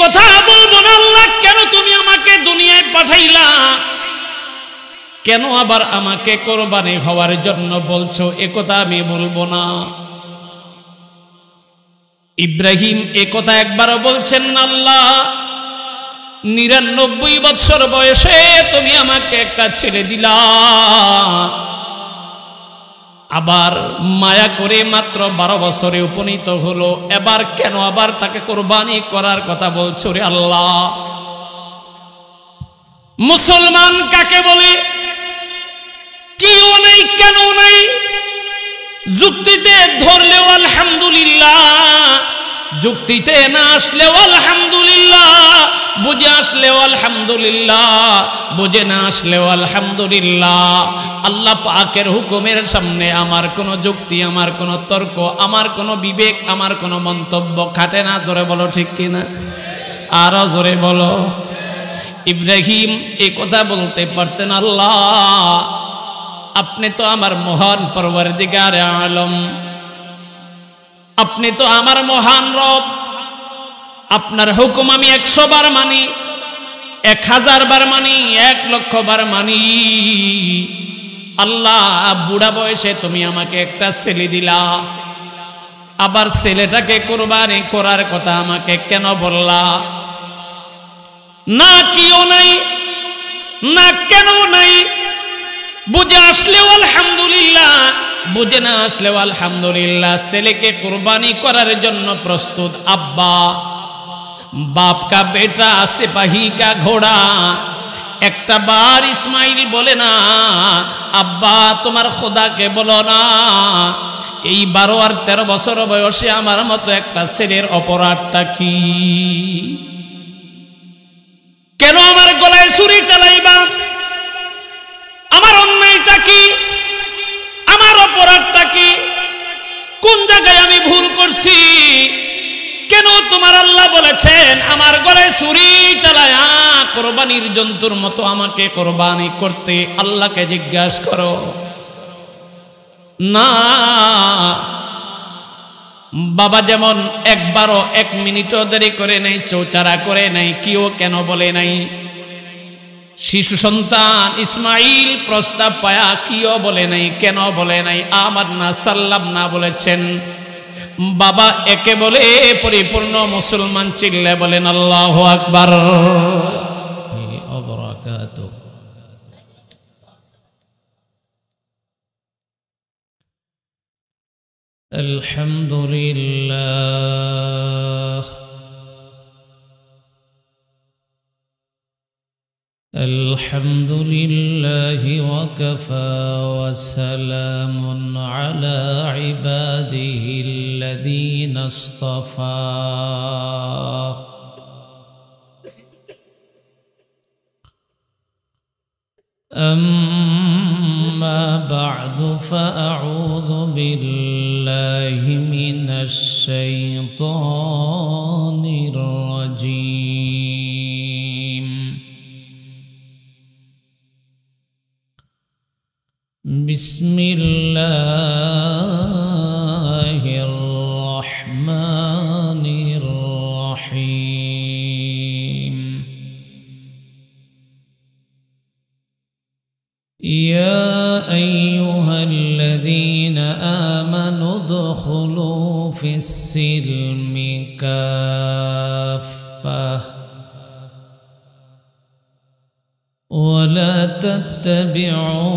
কথা বলবো না আল্লাহ কেন তুমি আমাকে দুনিয়ায় পাঠাইলা কেন আবার আমাকে কোরবানি হওয়ার জন্য বলছো একথা আমি বলবো না ইব্রাহিম একথা একবারও বলছেন না আল্লাহ নিরানব্বই বৎসর বয়সে তুমি আমাকে একটা ছেলে দিলা আবার মায়া করে মাত্র বারো বছরে উপনীত হলো এবার কেন আবার তাকে কোরবানি করার কথা বলছো রে আল্লাহ মুসলমান কাকে বলে কেউ নেই কেন নেই যুক্তিতে ধরলেও আলহামদুলিল্লাহ যুক্তিতে না আসলেও আলহামদুলিল্লাহ বুঝে আসলেও আলহামদুলিল্লাহ বুঝে না আসলেও আলহামদুলিল্লাহ আল্লাহ পাকের হুকুমের সামনে আমার কোনো যুক্তি আমার কোনো তর্ক আমার কোনো বিবেক আমার কোনো মন্তব্য খাটে না জোরে বলো ঠিক কিনা আরও জোরে বলো ইব্রাহিম এ কথা বলতে পারতেন আল্লাহ আপনি তো আমার মহান পরবর আর আলম আপনি তো আমার মহান রব আপনার হুকুম আমি একশো বার মানি এক হাজার বার মানি এক লক্ষ বার মানি আল্লাহ বুড়া বয়সে তুমি আমাকে একটা ছেলে দিলা আবার ছেলেটাকে কোরবানি করার কথা আমাকে কেন বললা না কিও নাই না কেন নাই বুঝে আসলেও আলহামদুলিল্লাহ বুঝে না আসলেও আলহামদুলিল্লাহ ছেলেকে কোরবানি করার জন্য প্রস্তুত আব্বা বাপ কা বেটা সিপাহী কা ঘোড়া একটা বার ইসমাইল বলে না আব্বা তোমার খোদাকে বলো না এই বারো আর তেরো বছর বয়সে আমার মতো একটা ছেলের অপরাধটা কি কেন আমার গলায় ছুরি চালাইবা আমার অন্যায়টা কি অপরাধটা কি কোন জায়গায় আমি ভুল করছি কেন তোমার আল্লাহ বলেছেন আমার গলে চুরি চালায়া কোরবানির জন্তুর মতো আমাকে কোরবানি করতে আল্লাহকে জিজ্ঞাসা করো না বাবা যেমন একবারও এক মিনিটও দেরি করে নাই চৌচারা করে নাই কেউ কেন বলে নাই শিশু সন্তান ইসমাইল প্রস্তাব পায়া কিও বলে নাই কেন বলে নাই আমার না সাল্লাম না বলেছেন বাবা একে বলে পরিপূর্ণ মুসলমান চিল্লে বলেন আল্লাহ আকবর الحمد لله الحمد لله وكفى وسلام على عباده الذين اصطفى أما بعد فأعوذ بالله من الشيطان الرجيم بسم الله الرحمن الرحيم يا أيها الذين آمنوا ادخلوا في السلم كافة ولا تتبعوا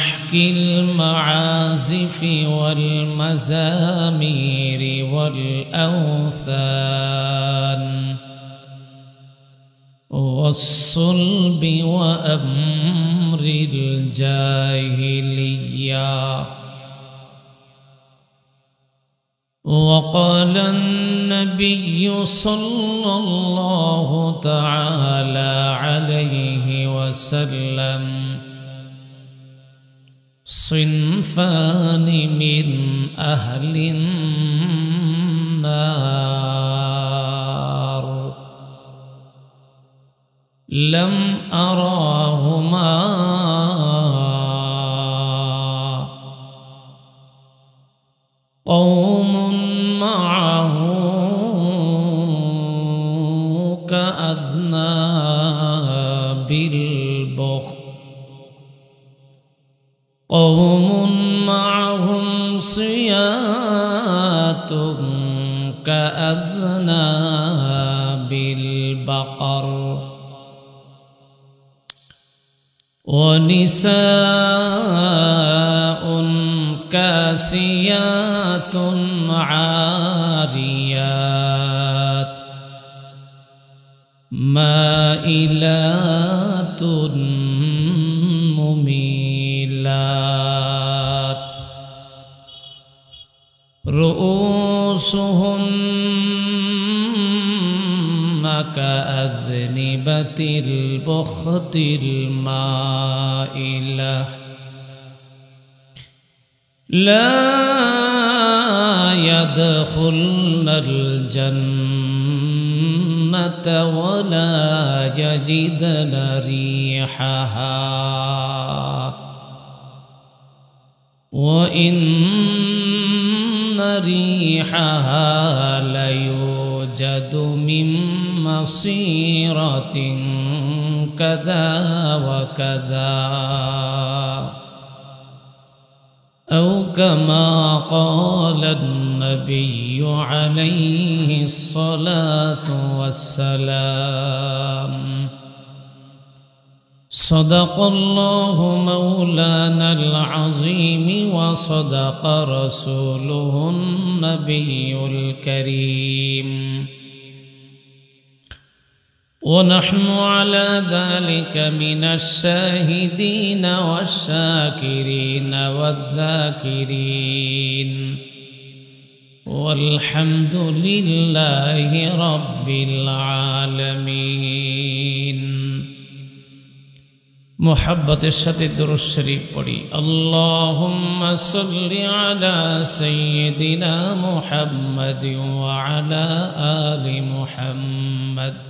نحكي المعازف والمزامير والأوثان والصلب وأمر الجاهلية وقال النبي صلى الله تعالى عليه وسلم صنفان من أهل النار لم أرى نساء كاسيات عاريات مائلات مميلات رؤوسهن كأذ الغيبة البخت المائلة لا يدخلن الجنة ولا يجدن ريحها وإن ريحها ليوجد من مصيرة كذا وكذا أو كما قال النبي عليه الصلاة والسلام صدق الله مولانا العظيم وصدق رسوله النبي الكريم ونحن على ذلك من الشاهدين والشاكرين والذاكرين والحمد لله رب العالمين محبة الشتي الدروس الشريف اللهم صل على سيدنا محمد وعلى آل محمد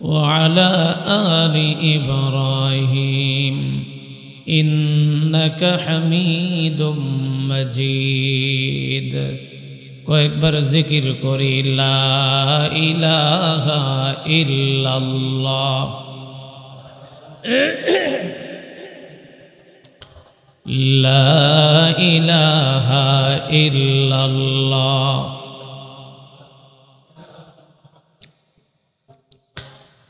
وعلى آل إبراهيم إنك حميد مجيد لا إله إلا الله لا إله إلا الله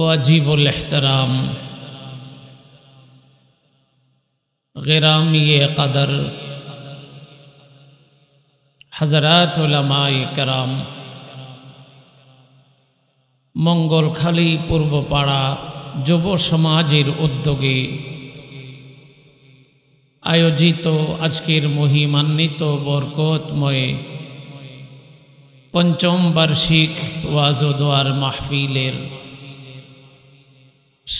वाजिबुल एहतराम गराम ये कदर हजरत কারাম মঙ্গলখালী পূর্বপাড়া যুব সমাজের উদ্যোগে আয়োজিত আজকের মহিমান্বিত বরকতময় পঞ্চম বার্ষিক ওয়াজোদোয়ার মাহফিলের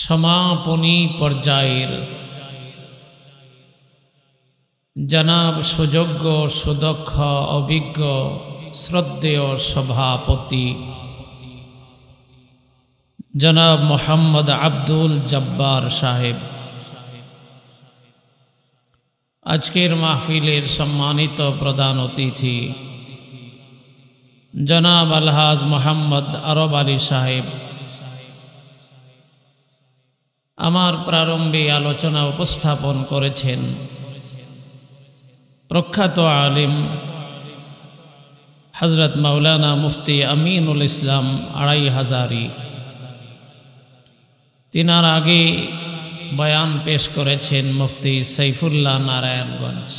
সমাপনী পর্যায়ের জনাব সুযোগ্য সুদক্ষ অভিজ্ঞ শ্রদ্ধেয় সভাপতি জনাব মোহাম্মদ আব্দুল জব্বার সাহেব আজকের মাহফিলের সম্মানিত প্রধান অতিথি জনাব আলহাজ মোহাম্মদ আরব আলী সাহেব আমার প্রারম্ভে আলোচনা উপস্থাপন করেছেন প্রখ্যাত আলিম হজরত মাওলানা মুফতি আমিনুল ইসলাম আড়াই হাজারি তিনার আগে বয়ান পেশ করেছেন মুফতি সৈফুল্লাহ নারায়ণগঞ্জ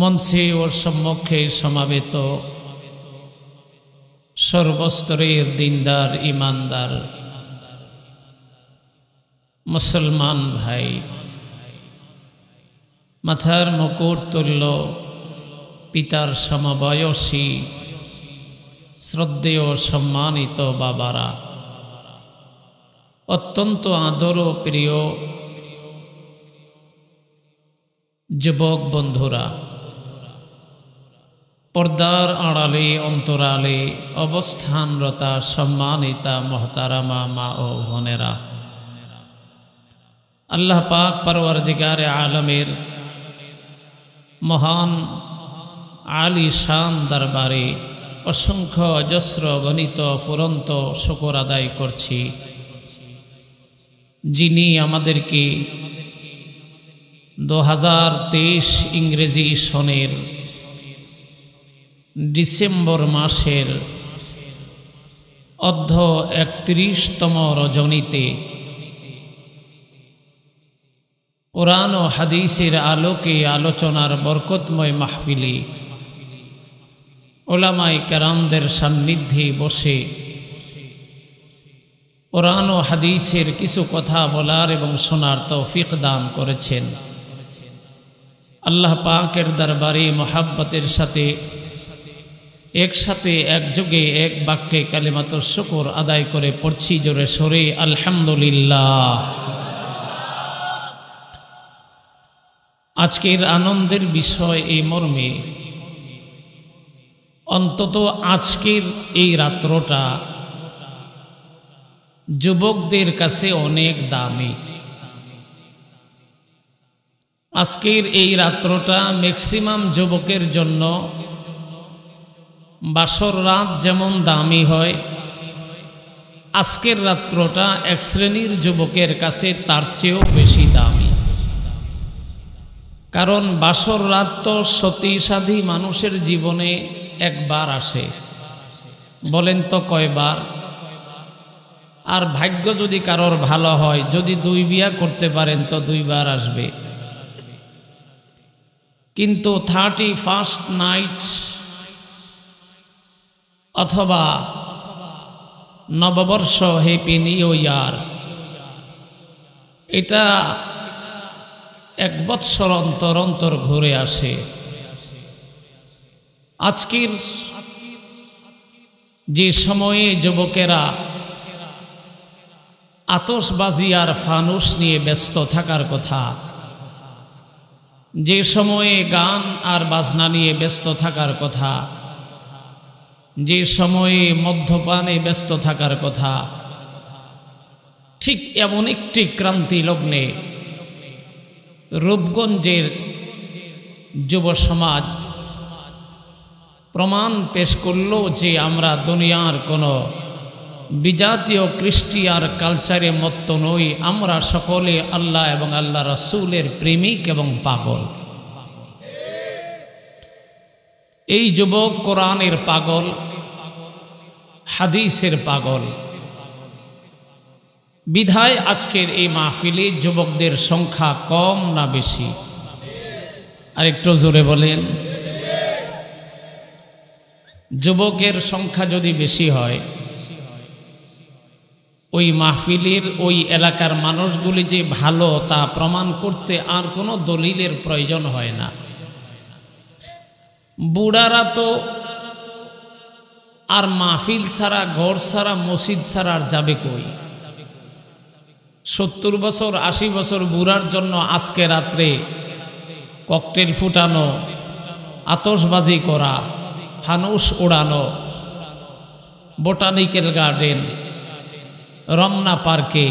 মঞ্চে ওর সম্মুখে সমাবেত সর্বস্তরের দিনদার ইমানদার মুসলমান ভাই মাথার মুকুট তুল্য পিতার সমবয়সী শ্রদ্ধেয় সম্মানিত বাবারা অত্যন্ত আদর ও প্রিয় যুবক বন্ধুরা পর্দার আড়ালে অন্তরালে অবস্থানরতা সম্মানিতা মহতারামা মা ও বোনেরা আল্লাহ পাক পরওয়ারদিগার আলমের মহান আলী শান দরবারে অসংখ্য অজস্র গণিত ফুরন্ত শকর আদায় করছি যিনি আমাদেরকে দু হাজার তেইশ ইংরেজি সনের ডিসেম্বর মাসের অর্ধ একত্রিশতম রজনীতে কোরআন ও হাদিসের আলোকে আলোচনার বরকতময় মাহফিলি ওলামাই কারামদের সান্নিধ্যে বসে কোরআন ও হাদিসের কিছু কথা বলার এবং শোনার তৌফিক দান করেছেন আল্লাহ পাকের দরবারে মোহাব্বতের সাথে একসাথে একযোগে এক বাক্যে কালিমাত শুকুর আদায় করে পড়ছি জোরে সরে আলহামদুলিল্লাহ আজকের আনন্দের বিষয় এই মর্মে অন্তত আজকের এই রাত্রটা যুবকদের কাছে অনেক দামি আজকের এই রাত্রটা ম্যাক্সিমাম যুবকের জন্য বাসর রাত যেমন দামি হয় আজকের রাত্রটা এক শ্রেণীর যুবকের কাছে তার চেয়েও বেশি দামি কারণ বাসর রাত তো সতী সাধী মানুষের জীবনে একবার আসে বলেন তো কয়বার আর ভাগ্য যদি কারোর ভালো হয় যদি দুই বিয়া করতে পারেন তো দুইবার আসবে কিন্তু থার্টি ফার্স্ট নাইট অথবা নববর্ষ হ্যাপি নিউ ইয়ার এটা এক বৎসর অন্তর অন্তর ঘুরে আসে আজকের যে সময়ে যুবকেরা আতসবাজি আর ফানুস নিয়ে ব্যস্ত থাকার কথা যে সময়ে গান আর বাজনা নিয়ে ব্যস্ত থাকার কথা যে সময়ে মধ্যপানে ব্যস্ত থাকার কথা ঠিক এমন একটি ক্রান্তি লগ্নে রূপগঞ্জের যুব সমাজ প্রমাণ পেশ করল যে আমরা দুনিয়ার কোনো বিজাতীয় কৃষ্টি আর কালচারে মত্ত নই আমরা সকলে আল্লাহ এবং আল্লাহ রসুলের প্রেমিক এবং পাগল এই যুবক কোরআনের পাগল হাদিসের পাগল বিধায় আজকের এই মাহফিলে যুবকদের সংখ্যা কম না বেশি আরেকটু জোরে বলেন যুবকের সংখ্যা যদি বেশি হয় ওই মাহফিলের ওই এলাকার মানুষগুলি যে ভালো তা প্রমাণ করতে আর কোনো দলিলের প্রয়োজন হয় না বুড়ারা তো আর মাহফিল ছাড়া ঘর ছাড়া মসজিদ ছাড়া আর যাবে কই সত্তর বছর আশি বছর বুড়ার জন্য আজকে রাত্রে ককটেল ফুটানো আতসবাজি করা ফানুস ওড়ানো বোটানিক্যাল গার্ডেন রমনা পার্কে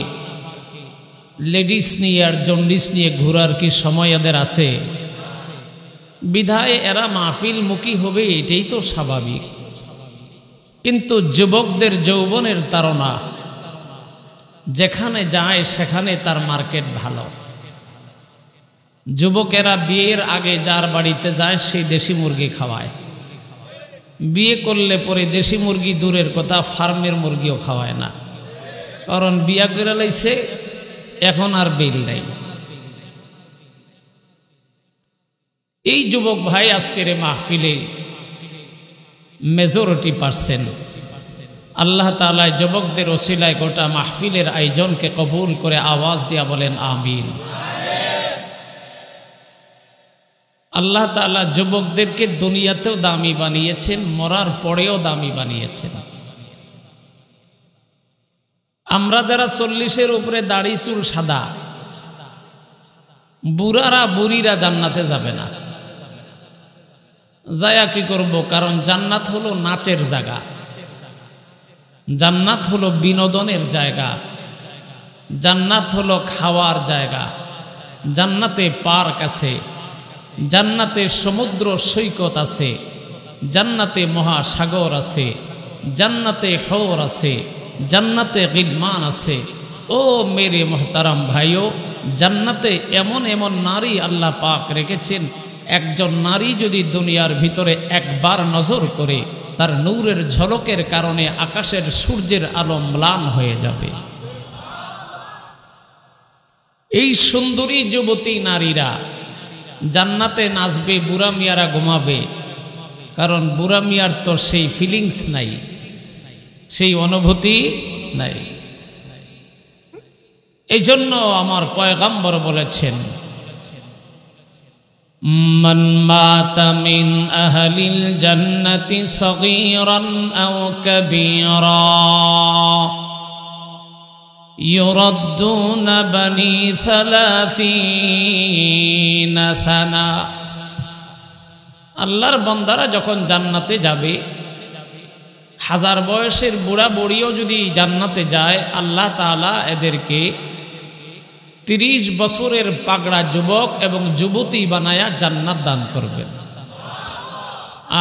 লেডিস নিয়ে আর জন্ডিস নিয়ে ঘোরার কি সময় এদের আছে বিধায় এরা মাহফিল মুখী হবে এটাই তো স্বাভাবিক কিন্তু যুবকদের যৌবনের তারা যেখানে যায় সেখানে তার মার্কেট ভালো যুবকেরা বিয়ের আগে যার বাড়িতে যায় সেই দেশি মুরগি খাওয়ায় বিয়ে করলে পরে দেশি মুরগি দূরের কথা ফার্মের মুরগিও খাওয়ায় না কারণ বিয়া করে লাইছে এখন আর বিল নেই এই যুবক ভাই আজকের মাহফিলে মেজরিটি পার্সেন্ট আল্লাহ তালায় যুবকদের ওসিলায় গোটা মাহফিলের আয়োজনকে কবুল করে আওয়াজ দিয়া বলেন আমিন আল্লাহ তালা যুবকদেরকে দুনিয়াতেও দামি বানিয়েছেন মরার পরেও দামি বানিয়েছেন আমরা যারা চল্লিশের উপরে দাড়ি চুল সাদা বুড়ারা বুড়িরা জান্নাতে যাবে না যায়া কি করব কারণ জান্নাত হলো নাচের জায়গা জান্নাত হলো বিনোদনের জায়গা জান্নাত হলো খাওয়ার জায়গা জান্নাতে পার্ক আছে জান্নাতে সমুদ্র সৈকত আছে জান্নাতে মহাসাগর আছে জান্নাতে হর আছে জান্নাতে গিলমান আছে ও মেরে মহতারাম ভাইও জান্নাতে এমন এমন নারী আল্লাহ পাক রেখেছেন একজন নারী যদি দুনিয়ার ভিতরে একবার নজর করে তার নূরের ঝলকের কারণে আকাশের সূর্যের আলো ম্লান হয়ে যাবে এই সুন্দরী যুবতী নারীরা জান্নাতে নাচবে বুড়া মিয়ারা ঘুমাবে কারণ বুড়া মিয়ার তো সেই ফিলিংস নাই সেই অনুভূতি নাই এই জন্য আমার পয়গাম্বর বলেছেন من مات من أهل الجنة صغيرا أو كبيرا يردون بني ثلاثين ثنا আল্লাহর বন্দারা যখন জান্নাতে যাবে হাজার বয়সের বুড়া বুড়িও যদি জান্নাতে যায় আল্লাহ তালা এদেরকে তিরিশ বছরের পাগড়া যুবক এবং যুবতী বানায়া জান্নাত দান করবেন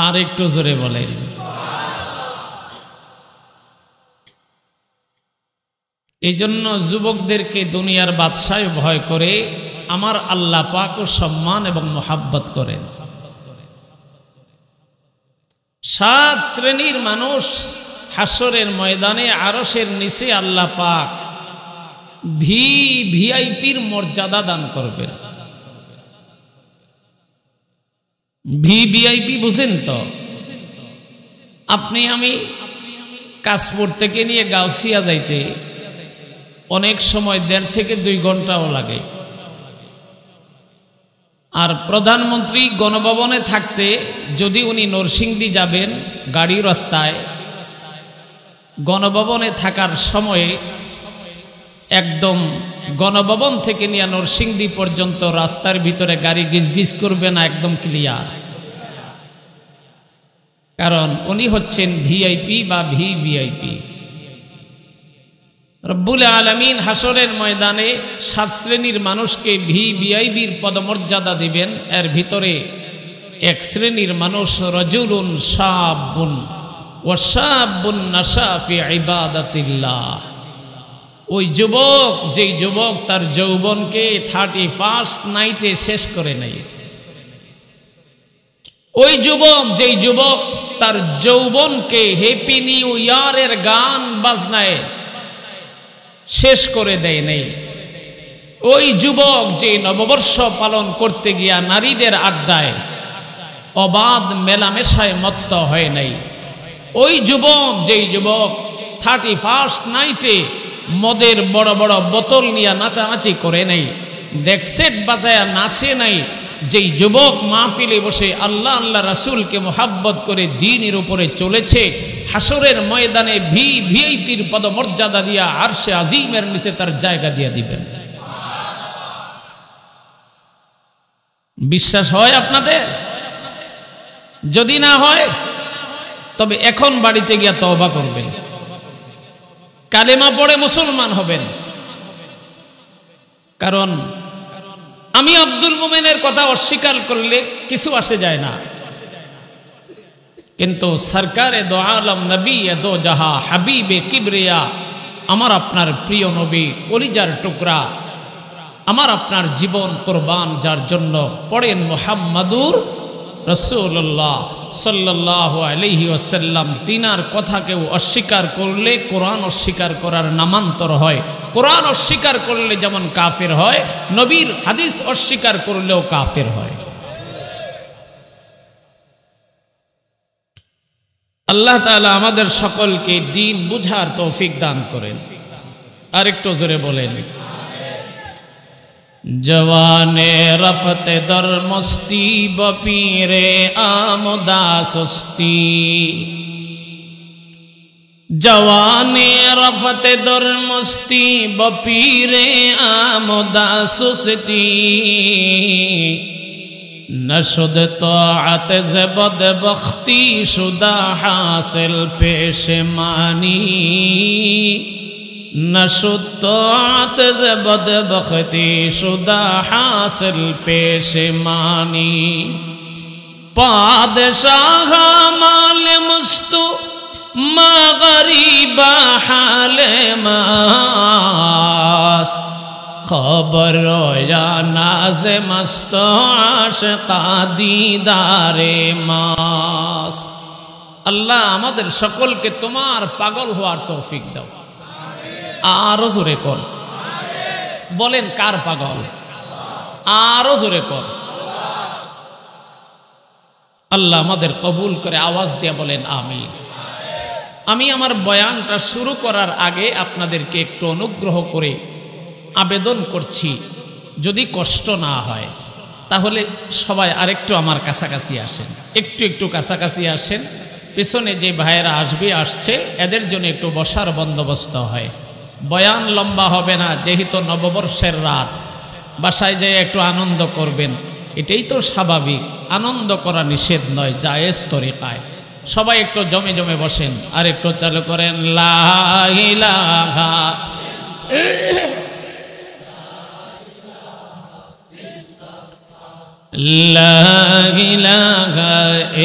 আর একটু জোরে বলেন এই জন্য যুবকদেরকে দুনিয়ার বাদশায় ভয় করে আমার আল্লাহ ও সম্মান এবং মোহাব্বত করেন সাত শ্রেণীর মানুষ হাসরের ময়দানে আরসের নিচে আল্লাহ পাক ভি ভিআইপির মর্যাদা দান করবেন ভি ভিআইপি বুঝেন তো আপনি আমি কাশপুর থেকে নিয়ে গাউসিয়া যাইতে অনেক সময় দেড় থেকে দুই ঘন্টাও লাগে আর প্রধানমন্ত্রী গণভবনে থাকতে যদি উনি নরসিংদী যাবেন গাড়ি রাস্তায় গণভবনে থাকার সময়ে একদম গণভবন থেকে নিয়ে নরসিংদী পর্যন্ত রাস্তার ভিতরে গাড়ি গিজগিজ করবে না একদম ক্লিয়ার কারণ উনি হচ্ছেন ভিআইপি বা ভি ভিআইপি রব্বুল আলমিন হাসরের ময়দানে সাত শ্রেণীর মানুষকে ভি ভিআইবির পদমর্যাদা দিবেন এর ভিতরে এক শ্রেণীর মানুষ রজুলুন সাবুন ও সাবুন নাসাফি ইবাদাতিল্লাহ ওই যুবক যেই যুবক তার যৌবনকে থার্টি ফার্স্ট নাইটে শেষ করে নেই ওই যুবক যেই যুবক তার যৌবনকে হ্যাপি নিউ ইয়ারের গান বাজনায় শেষ করে দেয় নেই ওই যুবক যে নববর্ষ পালন করতে গিয়া নারীদের আড্ডায় অবাধ মেলামেশায় মত্ত হয় নাই ওই যুবক যেই যুবক থার্টি ফার্স্ট নাইটে মদের বড় বড় বোতল নিয়ে নাচানাচি করে নাই ডেকসেট বাজায়া নাচে নাই যেই যুবক মাহফিলে বসে আল্লাহ আল্লাহ রাসুলকে মোহাব্বত করে দিনের উপরে চলেছে হাসরের ময়দানে ভি ভিআইপির পদমর্যাদা দিয়া আর সে আজিমের নিচে তার জায়গা দিয়া দিবেন বিশ্বাস হয় আপনাদের যদি না হয় তবে এখন বাড়িতে গিয়া তবা করবেন কালেমা পড়ে মুসলমান হবেন কারণ আমি আব্দুল মোমেনের কথা অস্বীকার করলে কিছু আসে যায় না কিন্তু এ দো আলম নবী দো জাহা হাবিবে কিবরিয়া আমার আপনার প্রিয় নবী কলিজার টুকরা আমার আপনার জীবন কোরবান যার জন্য পড়েন মোহাম্মদুর রসুল্লাহ সাল্লাহ আলহি ওসাল্লাম তিনার অস্বীকার করলে কোরআন অস্বীকার করার নামান্তর হয় কোরআন অস্বীকার করলে যেমন কাফের হয় নবীর হাদিস অস্বীকার করলেও কাফের হয় আল্লাহ তালা আমাদের সকলকে দিন বুঝার তৌফিক দান করেন আরেকটু জোরে বলেন رفت در مستی بفیر آمدا سستی جوان در مستی بفیر آمدا سستی نشد طاعت زبد بختی شدہ حاصل پیش مانی न शुद्ध बद बखती शुदा हासिल पेश मानी पादशाह माल मुस्तु मा गरीबा हाल मास খবর নাজে মস্ত আশকা দিদারে মাস আল্লাহ আমাদের সকলকে তোমার পাগল হওয়ার তৌফিক দাও আরো জোরে কর বলেন কার পাগল আরো জোরে কর আল্লাহ আমাদের কবুল করে আওয়াজ দিয়ে বলেন আমি আমি আমার বয়ানটা শুরু করার আগে আপনাদেরকে একটু অনুগ্রহ করে আবেদন করছি যদি কষ্ট না হয় তাহলে সবাই আরেকটু আমার কাছাকাছি আসেন একটু একটু কাছাকাছি আসেন পিছনে যে ভাইয়েরা আসবে আসছে এদের জন্য একটু বসার বন্দোবস্ত হয় বয়ান লম্বা হবে না যেহেতু নববর্ষের রাত বাসায় যেয়ে একটু আনন্দ করবেন এটাই তো স্বাভাবিক আনন্দ করা নিষেধ নয় জায়েজ তরিকায় সবাই একটু জমে জমে বসেন আর একটু চালু করেন লাগিলা লা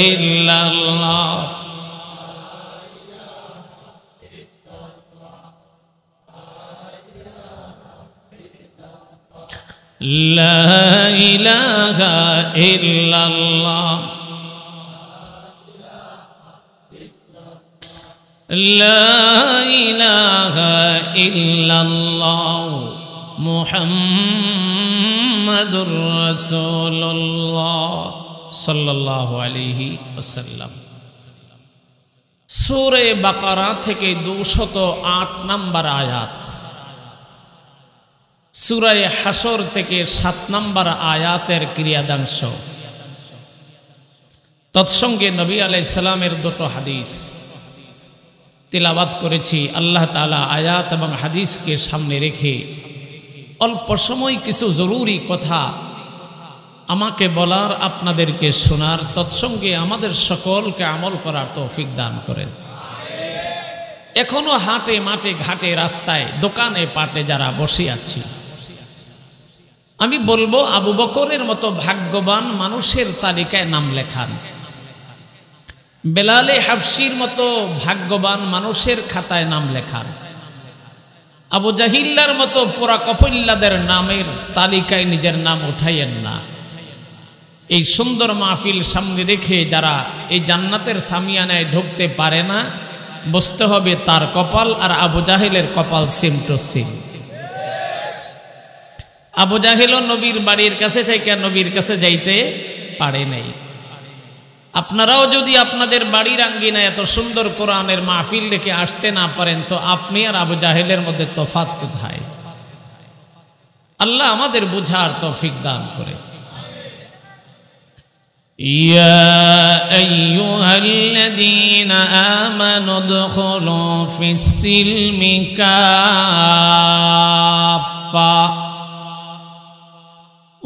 ইল্লাল্লাহ لا إله إلا الله لا إله إلا الله محمد رسول الله صلى الله عليه وسلم سورة بقرة 208 নম্বর آيات সুরায় হাসর থেকে সাত নম্বর আয়াতের ক্রিয়াদাংশ তৎসঙ্গে নবী আলাইসালামের দুটো হাদিস তিলাবাত করেছি আল্লাহ তালা আয়াত এবং হাদিসকে সামনে রেখে অল্প সময় কিছু জরুরি কথা আমাকে বলার আপনাদেরকে শোনার তৎসঙ্গে আমাদের সকলকে আমল করার তৌফিক দান করেন এখনও হাটে মাঠে ঘাটে রাস্তায় দোকানে পাটে যারা বসে আছি আমি বলবো আবু বকরের মতো ভাগ্যবান মানুষের তালিকায় নাম লেখান বেলালে হাফসির মতো ভাগ্যবান মানুষের খাতায় নাম লেখান আবু জাহিল্লার মতো পোরা কপল্লাদের নামের তালিকায় নিজের নাম উঠাইয়েন না এই সুন্দর মাহফিল সামনে রেখে যারা এই জান্নাতের সামিয়ানায় ঢুকতে পারে না বসতে হবে তার কপাল আর আবু জাহিলের কপাল সেম টু সেম আবু জাহেল নবীর বাড়ির কাছে থেকে নবীর কাছে যাইতে পারে নাই আপনারাও যদি আপনাদের বাড়ির আঙ্গিনা এত সুন্দর কোরআনের মাহফিল রেখে আসতে না পারেন তো আপনি আর আবু জাহেলের মধ্যে তোফাত কোথায় আল্লাহ আমাদের বুঝার তৌফিক দান করে يا أيها الذين آمنوا ادخلوا في السلم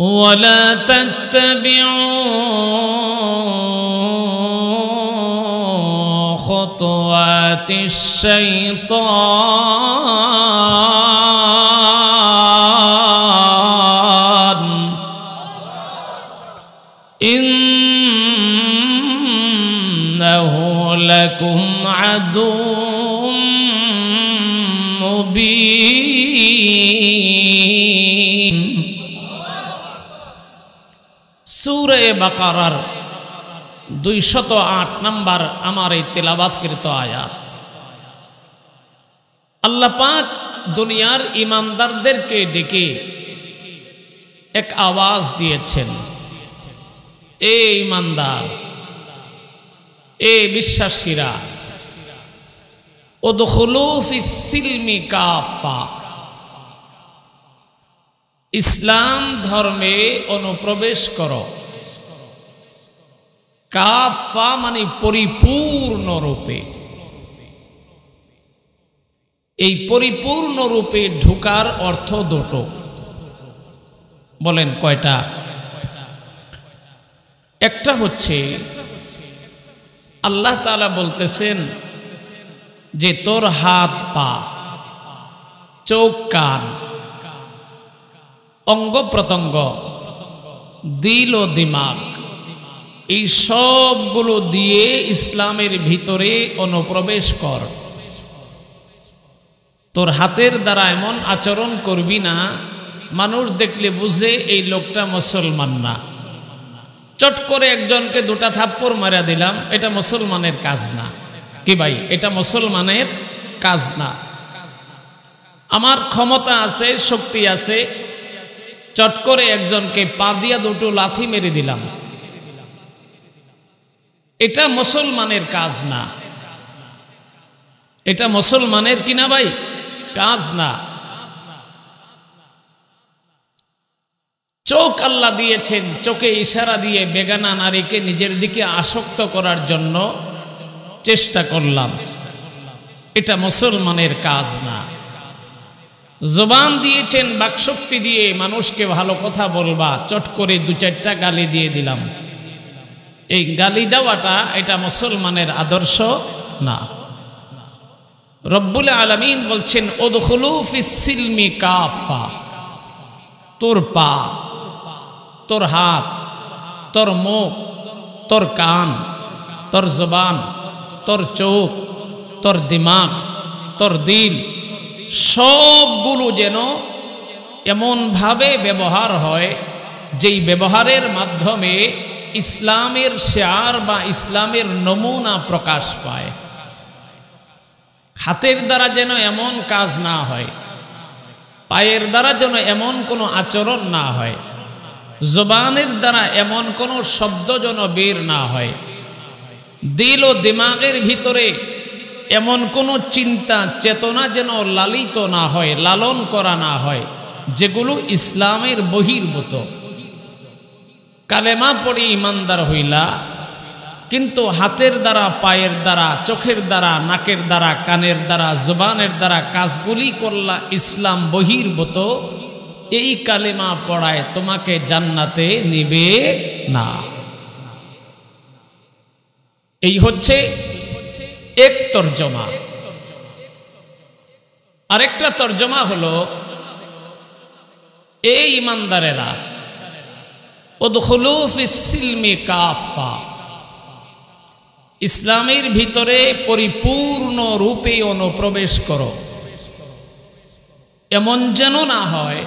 ولا تتبعوا خطوات الشيطان إنه لكم عدو সুরায় বাকারার দুইশত আট নাম্বার আমার এই তেলাবাদকৃত আয়াত আল্লাহ পাক দুনিয়ার ইমানদারদেরকে ডেকে এক আওয়াজ দিয়েছেন এ ইমানদার এ বিশ্বাসীরা ও ইসলমি কাফা ইসলাম ধর্মে অনুপ্রবেশ করো কাফা মানে পরিপূর্ণ রূপে এই পরিপূর্ণ রূপে ঢুকার অর্থ দুটো বলেন কয়টা একটা হচ্ছে আল্লাহ তালা বলতেছেন যে তোর হাত পা চোখ কান অঙ্গ প্রত্যঙ্গ দিল ও দিমাগ এই সবগুলো দিয়ে ইসলামের ভিতরে অনুপ্রবেশ কর তোর হাতের দ্বারা এমন আচরণ করবি না মানুষ দেখলে বুঝে এই লোকটা মুসলমান না চট করে একজনকে দুটা থাপ্পড় মারা দিলাম এটা মুসলমানের কাজ না কি ভাই এটা মুসলমানের কাজ না আমার ক্ষমতা আছে শক্তি আছে চট করে একজনকে পা দিয়া দুটো লাথি মেরে দিলাম এটা মুসলমানের কাজ না এটা মুসলমানের কিনা ভাই কাজ না চোখ আল্লাহ দিয়েছেন চোখে ইশারা দিয়ে বেগানা নারীকে নিজের দিকে আসক্ত করার জন্য চেষ্টা করলাম এটা মুসলমানের কাজ না জবান দিয়েছেন বাকশক্তি দিয়ে মানুষকে ভালো কথা বলবা চট করে দু চারটা গালি দিয়ে দিলাম এই গালি দেওয়াটা এটা মুসলমানের আদর্শ না রব্বুল আলমিন বলছেন ওদুফিসমি কাফা তোর পা তোর হাত তোর মুখ তোর কান তোর জবান তোর চোখ তোর দিমাগ তোর দিল সবগুলো যেন এমনভাবে ব্যবহার হয় যেই ব্যবহারের মাধ্যমে ইসলামের শেয়ার বা ইসলামের নমুনা প্রকাশ পায় হাতের দ্বারা যেন এমন কাজ না হয় পায়ের দ্বারা যেন এমন কোনো আচরণ না হয় জবানের দ্বারা এমন কোনো শব্দ যেন বের না হয় দিল ও দিমাগের ভিতরে এমন কোনো চিন্তা চেতনা যেন লালিত না হয় লালন করা না হয় যেগুলো ইসলামের বহির্ভূত কালেমা পড়ে ইমানদার হইলা কিন্তু হাতের দ্বারা পায়ের দ্বারা চোখের দ্বারা নাকের দ্বারা কানের দ্বারা জবানের দ্বারা কাজগুলি করলা ইসলাম বহির্ভূত এই কালেমা পড়ায় তোমাকে জান্নাতে নিবে না এই হচ্ছে এক তর্জমা আরেকটা তর্জমা হলো এই ইমানদারেরা কাফা ইসলামের ভিতরে পরিপূর্ণ রূপে অনুপ্রবেশ করো এমন যেন না হয়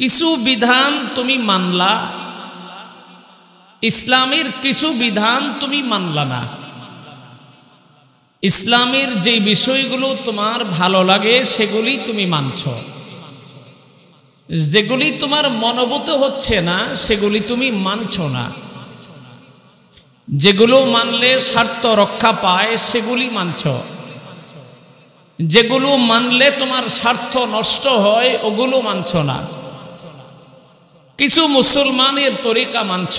কিছু বিধান তুমি মানলা ইসলামের কিছু বিধান তুমি মানলা না ইসলামের যে বিষয়গুলো তোমার ভালো লাগে সেগুলি তুমি মানছ যেগুলি তোমার মনোভূত হচ্ছে না সেগুলি তুমি মানছ না যেগুলো মানলে স্বার্থ রক্ষা পায় সেগুলি মানছ যেগুলো মানলে তোমার স্বার্থ নষ্ট হয় ওগুলো মানছ না কিছু মুসলমানের তরিকা মানছ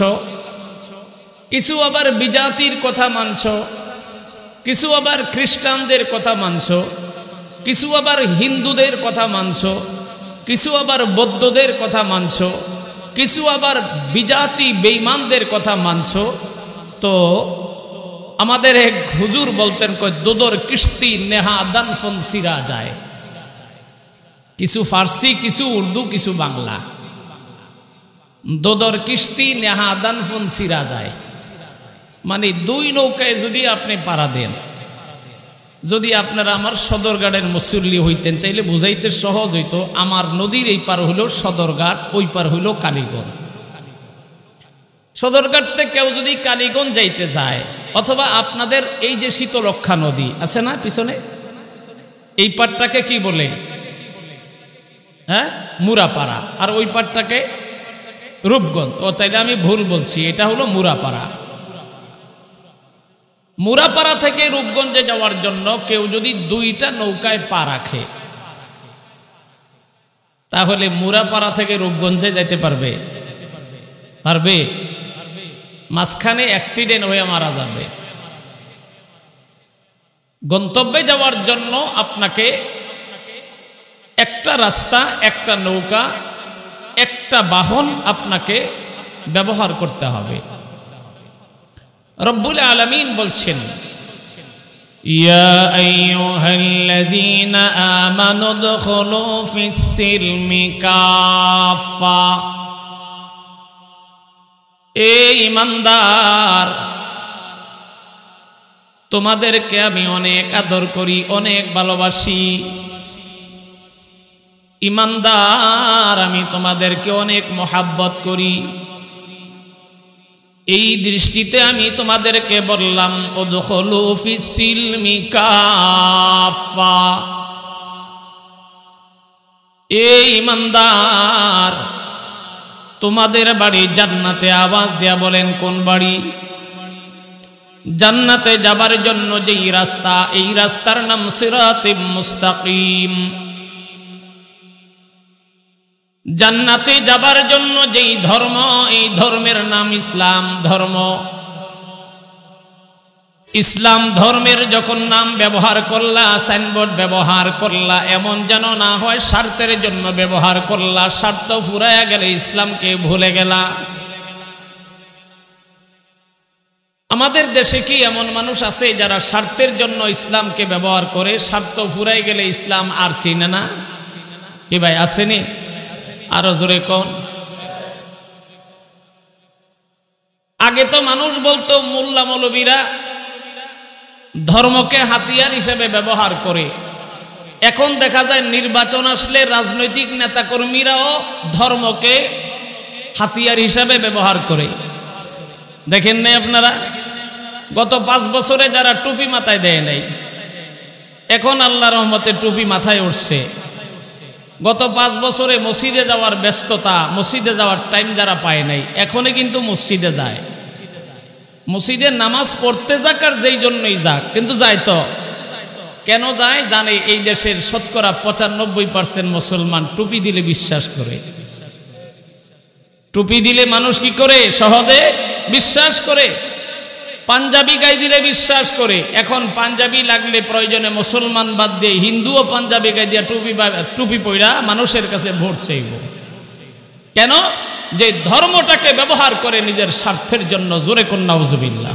কিছু আবার বিজাতির কথা মানছ কিছু আবার খ্রিস্টানদের কথা মানছ কিছু আবার হিন্দুদের কথা মানছ কিছু আবার বৌদ্ধদের কথা মানছ কিছু আবার বিজাতি বেইমানদের কথা মানছ তো আমাদের এক হুজুর বলতেন কয় দোদর কিস্তি নেহা ফোন সিরা যায় কিছু ফার্সি কিছু উর্দু কিছু বাংলা দোদর কিস্তি নেহা ফোন সিরা যায় মানে দুই নৌকায় যদি আপনি পাড়া দেন যদি আপনারা আমার সদরঘাটের মুসল্লি হইতেন তাইলে বুঝাইতে সহজ হইত আমার নদীর এই পার হইল সদরঘাট ওই পার হইল কালীগঞ্জ সদরঘাট থেকে কেউ যদি কালীগঞ্জ যাইতে যায় অথবা আপনাদের এই যে শীতলক্ষা নদী আছে না পিছনে এই পাটটাকে কি বলে হ্যাঁ মুরাপাড়া আর ওই পাটটাকে রূপগঞ্জ ও তাইলে আমি ভুল বলছি এটা হলো মুরাপাড়া মুরাপাড়া থেকে রূপগঞ্জে যাওয়ার জন্য কেউ যদি দুইটা নৌকায় পা রাখে তাহলে মুরাপাড়া থেকে রূপগঞ্জে যেতে পারবে পারবে মাঝখানে অ্যাক্সিডেন্ট হয়ে মারা যাবে গন্তব্যে যাওয়ার জন্য আপনাকে একটা রাস্তা একটা নৌকা একটা বাহন আপনাকে ব্যবহার করতে হবে রব্বুল আলমিন বলছেন এ ইমানদার তোমাদেরকে আমি অনেক আদর করি অনেক ভালোবাসি ইমানদার আমি তোমাদেরকে অনেক মোহাব্বত করি এই দৃষ্টিতে আমি তোমাদেরকে বললাম ও দখলু ইমানদার তোমাদের বাড়ি জান্নাতে আওয়াজ দেয়া বলেন কোন বাড়ি জান্নাতে যাবার জন্য যেই রাস্তা এই রাস্তার নাম সিরাতিম মুস্তাকিম জান্নাতে যাবার জন্য যেই ধর্ম এই ধর্মের নাম ইসলাম ধর্ম ইসলাম ধর্মের যখন নাম ব্যবহার করলা সাইনবোর্ড ব্যবহার করলা এমন যেন না হয় স্বার্থের জন্য ব্যবহার করলা স্বার্থ ফুরাইয়া গেলে ইসলামকে ভুলে গেলা আমাদের দেশে কি এমন মানুষ আছে যারা স্বার্থের জন্য ইসলামকে ব্যবহার করে স্বার্থ ফুরাই গেলে ইসলাম আর চিনে না কি ভাই আসেনি আরো জোরে কন আগে তো মানুষ বলতো মোল্লা মৌলবীরা ধর্মকে হাতিয়ার হিসেবে ব্যবহার করে এখন দেখা যায় নির্বাচন আসলে রাজনৈতিক নেতাকর্মীরাও ধর্মকে হাতিয়ার হিসাবে ব্যবহার করে দেখেন নাই আপনারা গত পাঁচ বছরে যারা টুপি মাথায় দেয় নাই এখন আল্লাহ রহমতে টুপি মাথায় উঠছে গত পাঁচ বছরে মসজিদে যাওয়ার ব্যস্ততা মসজিদে যাওয়ার টাইম যারা পায় নাই এখনই কিন্তু মসজিদে যায় মসজিদে নামাজ পড়তে যাক আর যেই জন্যই যাক কিন্তু যায় তো কেন যায় জানে এই দেশের শতকরা পঁচানব্বই পার্সেন্ট মুসলমান টুপি দিলে বিশ্বাস করে টুপি দিলে মানুষ কি করে সহজে বিশ্বাস করে পাঞ্জাবি গাই দিলে বিশ্বাস করে এখন পাঞ্জাবি লাগলে প্রয়োজনে মুসলমান বাদ দিয়ে হিন্দু ও পাঞ্জাবি গাই দিয়ে টুপি টুপি পইরা মানুষের কাছে ভোট চাইব কেন যে ধর্মটাকে ব্যবহার করে নিজের স্বার্থের জন্য জোরে কন্যাউজবিল্লা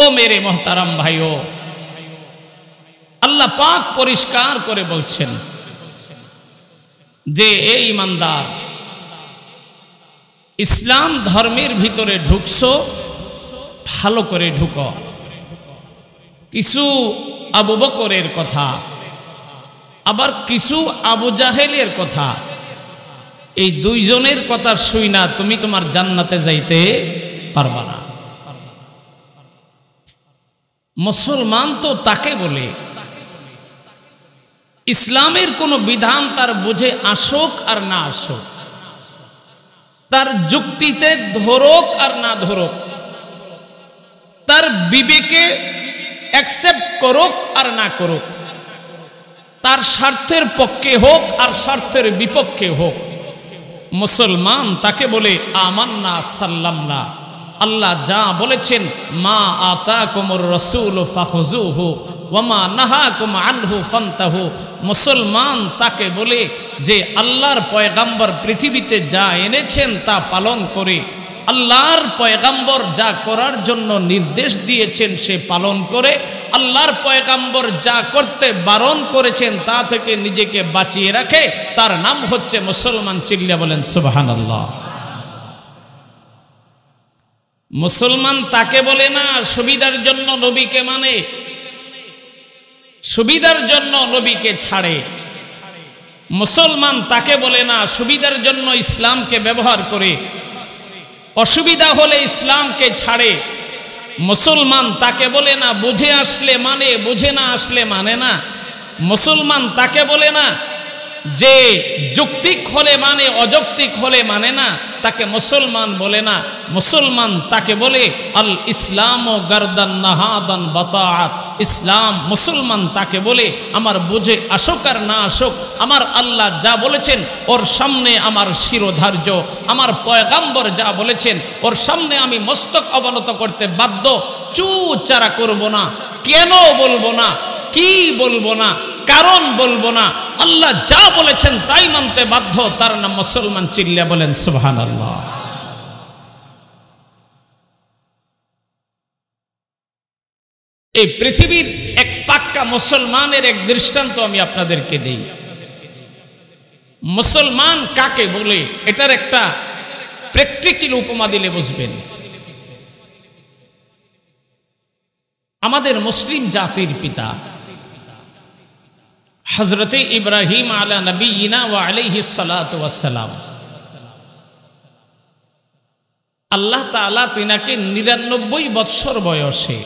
ও মেরে ভাই ও আল্লাহ পাক পরিষ্কার করে বলছেন যে এই ইমানদার ইসলাম ধর্মের ভিতরে ঢুকছ ভালো করে ঢুক কিছু আবু বকরের কথা আবার কিছু আবু জাহেলের কথা এই দুইজনের কথা শুই না তুমি তোমার জান্নাতে যাইতে পারবা না মুসলমান তো তাকে বলে ইসলামের কোনো বিধান তার বুঝে আসুক আর না আসুক তার যুক্তিতে ধরক আর না ধরক তার বিবেকে অ্যাকসেপ্ট করুক আর না করুক তার স্বার্থের পক্ষে হোক আর স্বার্থের বিপক্ষে হোক মুসলমান তাকে বলে আমান্না না আল্লাহ যা বলেছেন মা আতা কোমর রসুল ফাহজু হোক ওমা নাহা কুমা আনহু ফান্তাহু মুসলমান তাকে বলে যে আল্লাহর পয়গাম্বর পৃথিবীতে যা এনেছেন তা পালন করে আল্লাহর পয়গাম্বর যা করার জন্য নির্দেশ দিয়েছেন সে পালন করে আল্লাহর পয়গাম্বর যা করতে বারণ করেছেন তা থেকে নিজেকে বাঁচিয়ে রাখে তার নাম হচ্ছে মুসলমান চিল্লা বলেন সুবাহান আল্লাহ মুসলমান তাকে বলে না সুবিধার জন্য নবীকে মানে সুবিধার জন্য নবীকে ছাড়ে মুসলমান তাকে বলে না সুবিধার জন্য ইসলামকে ব্যবহার করে অসুবিধা হলে ইসলামকে ছাড়ে মুসলমান তাকে বলে না বুঝে আসলে মানে বুঝে না আসলে মানে না মুসলমান তাকে বলে না যে যুক্তিক হলে মানে অযৌক্তিক হলে মানে না তাকে মুসলমান বলে না মুসলমান তাকে বলে আল ইসলাম ও গর্দান নাহাদান বাতাত ইসলাম মুসলমান তাকে বলে আমার বুঝে আসুক আর না আসুক আমার আল্লাহ যা বলেছেন ওর সামনে আমার শিরোধার্য আমার পয়গাম্বর যা বলেছেন ওর সামনে আমি মস্তক অবনত করতে বাধ্য চুচারা করব না কেন বলবো না কি বলবো না কারণ বলবো না আল্লাহ যা বলেছেন তাই মানতে বাধ্য তার নাম মুসলমান চিল্লা বলেন সুহান আল্লাহ এই পৃথিবীর এক পাক্কা মুসলমানের এক দৃষ্টান্ত আমি আপনাদেরকে দিই মুসলমান কাকে বলে এটার একটা প্র্যাকটিক্যাল উপমা দিলে বুঝবেন আমাদের মুসলিম জাতির পিতা হজরত ইব্রাহিম আলা নবীনা ও আলিহি সালাতাম আল্লাহ তালা তিনাকে নিরানব্বই বৎসর বয়সে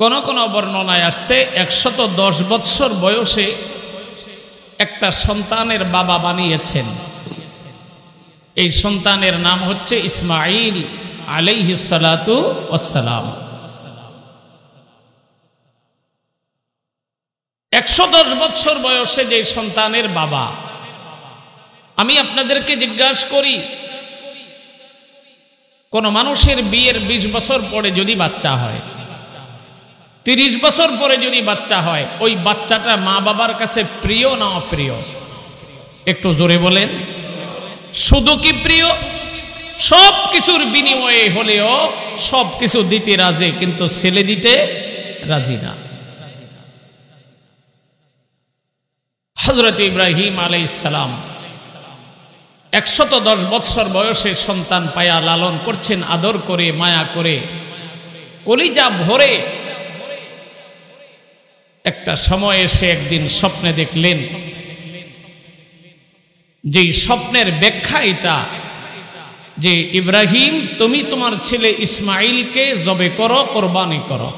কোন কোন বর্ণনায় আসছে একশত দশ বৎসর বয়সে একটা সন্তানের বাবা বানিয়েছেন এই সন্তানের নাম হচ্ছে ইসমাইল আলাইহিসালাতু আসসালাম একশো দশ বৎসর বয়সে যে সন্তানের বাবা আমি আপনাদেরকে জিজ্ঞাসা করি কোনো মানুষের বিয়ের ২০ বছর পরে যদি বাচ্চা হয় তিরিশ বছর পরে যদি বাচ্চা হয় ওই বাচ্চাটা মা বাবার কাছে প্রিয় না অপ্রিয় একটু জোরে বলেন শুধু কি প্রিয় সব কিছুর বিনিময়ে হলেও সব কিছু দিতে রাজে কিন্তু ছেলে দিতে রাজি না হজরত ইব্রাহিম আলাইসালাম একশত দশ বৎসর বয়সে সন্তান পায়া লালন করছেন আদর করে মায়া করে কলিজা ভরে একটা সময় এসে একদিন স্বপ্নে দেখলেন যে স্বপ্নের ব্যাখ্যা এটা যে ইব্রাহিম তুমি তোমার ছেলে ইসমাইলকে জবে করো কোরবানি করো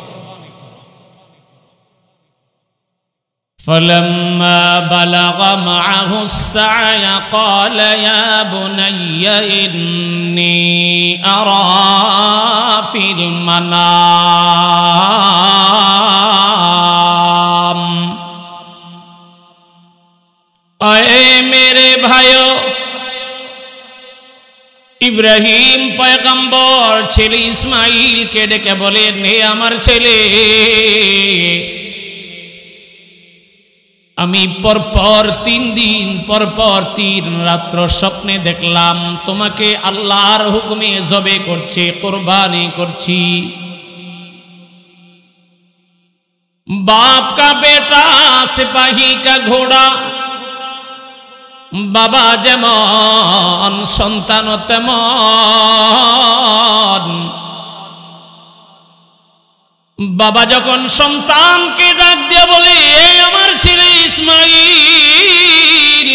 فلما بلغ معه السعي قال يا بني إني أرى في المنام أي ميري بھائیو ইব্রাহিম পয়গম্বর ছেলে ইসমাইলকে ডেকে বলেন হে আমার ছেলে আমি পরপর তিন দিন পরপর তিন রাত্র স্বপ্নে দেখলাম তোমাকে আল্লাহর হুকুমে জবে করছে কোরবানি করছি বাপ কা বেটা সিপাহী কা ঘোড়া বাবা যেমন সন্তান তেমন বাবা যখন সন্তানকে ডাক দিয়ে বলে এই আমার ছেলে ইসমাইল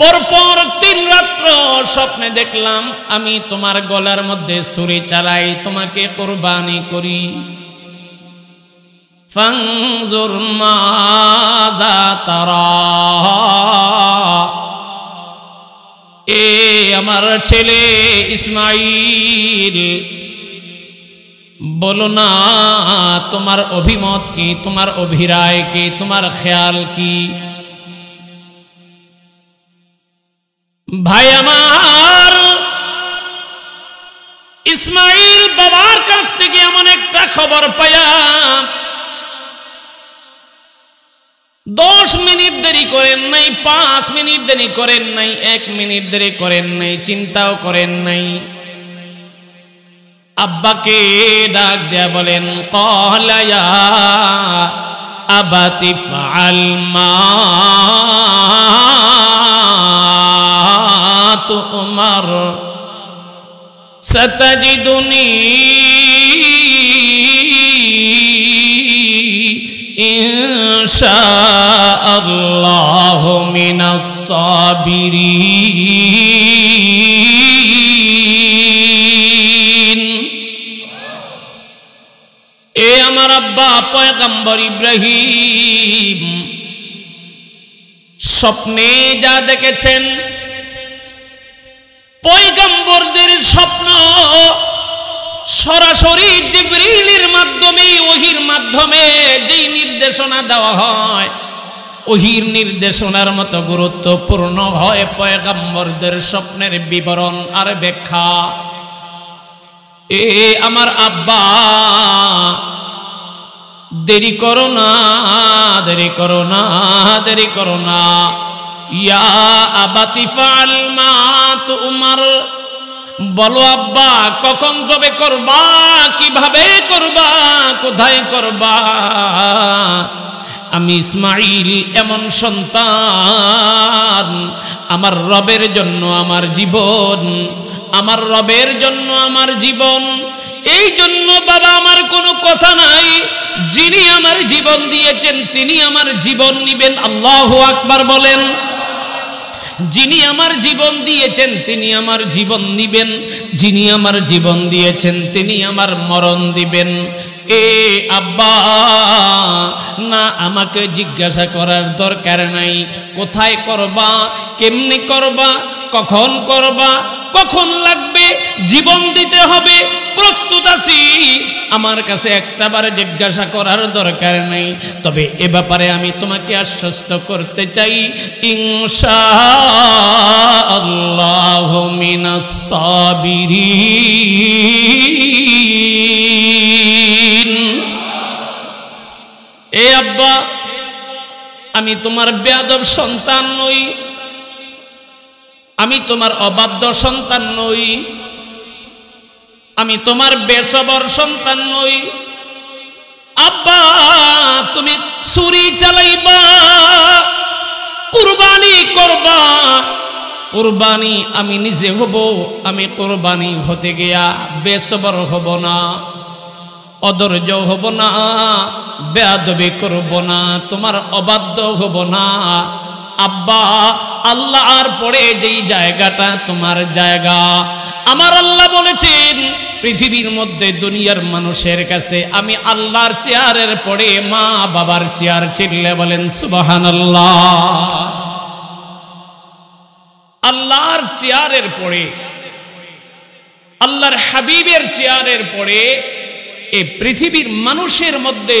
পরপর তিন রাত্র স্বপ্নে দেখলাম আমি তোমার গলার মধ্যে সুরে চালাই তোমাকে কোরবানি করি এ আমার ছেলে ইসমাইল বলো না তোমার অভিমত কি তোমার অভিরায় কি তোমার খেয়াল কি ভাই আমার ইসমাইল বাবার কাছ থেকে এমন একটা খবর পাইয়া দশ মিনিট দেরি করেন নাই পাঁচ মিনিট দেরি করেন নাই এক মিনিট দেরি করেন নাই চিন্তাও করেন নাই আব্বাকে ডাক দেয়া বলেন কহলায়া আবাতি ফাল তোমার সতজিদুনি ইনশা আল্লাহ মিনাস সাবিরিন আব্বা পয়গম্বর ইব্রাহিম স্বপ্নে যা দেখেছেন পয়গম্বরদের স্বপ্ন সরাসরি জিব্রিলের মাধ্যমে ওহির মাধ্যমে যেই নির্দেশনা দেওয়া হয় ওহির নির্দেশনার মতো গুরুত্বপূর্ণ হয় পয়গম্বরদের স্বপ্নের বিবরণ আর ব্যাখ্যা এ আমার আব্বা দেরি করো না দেরি করো না দেরি করো না ইয়া আবাতি ফাল মা তোমার বলো আব্বা কখন জবে করবা কিভাবে করবা কোথায় করবা আমি ইসমাইল এমন সন্তান আমার রবের জন্য আমার জীবন আমার রবের জন্য আমার জীবন এই জন্য বাবা আমার কোনো কথা নাই যিনি আমার জীবন দিয়েছেন তিনি আমার জীবন নিবেন আল্লাহ আকবার বলেন যিনি আমার জীবন দিয়েছেন তিনি আমার জীবন নিবেন যিনি আমার জীবন দিয়েছেন তিনি আমার মরণ দিবেন এ আব্বা না আমাকে জিজ্ঞাসা করার দরকার নাই কোথায় করবা কেমনি করবা কখন করবা কখন লাগবে জীবন দিতে হবে প্রস্তুত আছি আমার কাছে একটাবার জিজ্ঞাসা করার দরকার নেই তবে এ ব্যাপারে আমি তোমাকে আশ্বস্ত করতে চাই ইংসা এ আব্বা আমি তোমার বেয়াদব সন্তান নই আমি তোমার অবাধ্য সন্তান নই আমি তোমার বেসবর সন্তান নই আব্বা তুমি ছুরি চালাইবা কুরবানি করবা কুরবানি আমি নিজে হব আমি কুরবানি হতে গিয়া বেসবর হব না অদর্য হব না বেয়াদবি করব না তোমার অবাধ্য হব না আব্বা আল্লাহ আর পরে যেই জায়গাটা তোমার জায়গা আমার আল্লাহ বলেছেন পৃথিবীর মধ্যে দুনিয়ার মানুষের কাছে আমি আল্লাহর চেয়ারের পরে মা বাবার চেয়ার চিল্লে বলেন সুবাহান আল্লাহ আল্লাহর চেয়ারের পরে আল্লাহর হাবিবের চেয়ারের পরে এ পৃথিবীর মানুষের মধ্যে